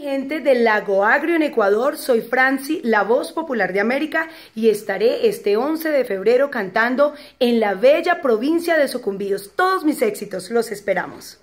Gente del Lago Agrio en Ecuador, soy Franci, la voz popular de América, y estaré este 11 de febrero cantando en la bella provincia de Sucumbíos. Todos mis éxitos, los esperamos.